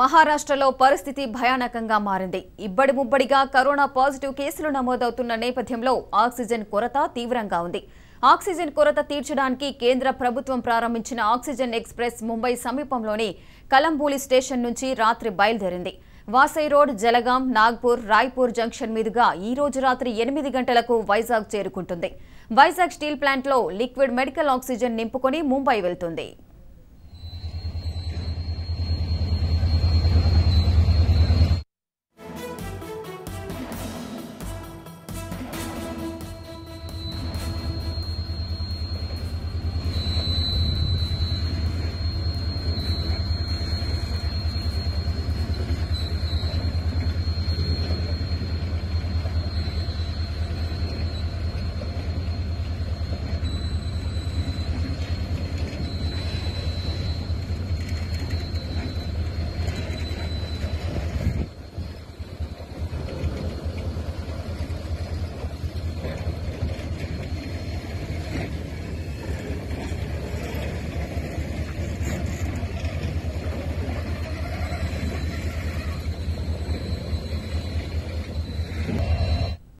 మహారాష్ట్రలో పరిస్థితి భయానకంగా మారింది ఇబ్బడి ముబ్బడిగా కరోనా పాజిటివ్ కేసులు నమోదవుతున్న నేపథ్యంలో ఆక్సిజన్ కొరత తీవ్రంగా ఉంది ఆక్సిజన్ కొరత తీర్చడానికి కేంద్ర ప్రభుత్వం ప్రారంభించిన ఆక్సిజన్ ఎక్స్ప్రెస్ ముంబై సమీపంలోని కలంబూలి స్టేషన్ నుంచి రాత్రి బయలుదేరింది వాసై రోడ్ జలగాం నాగ్పూర్ రాయ్పూర్ జంక్షన్ మీదుగా ఈ రోజు రాత్రి ఎనిమిది గంటలకు వైజాగ్ చేరుకుంటుంది వైజాగ్ స్టీల్ ప్లాంట్లో లిక్విడ్ మెడికల్ ఆక్సిజన్ నింపుకొని ముంబై వెళ్తుంది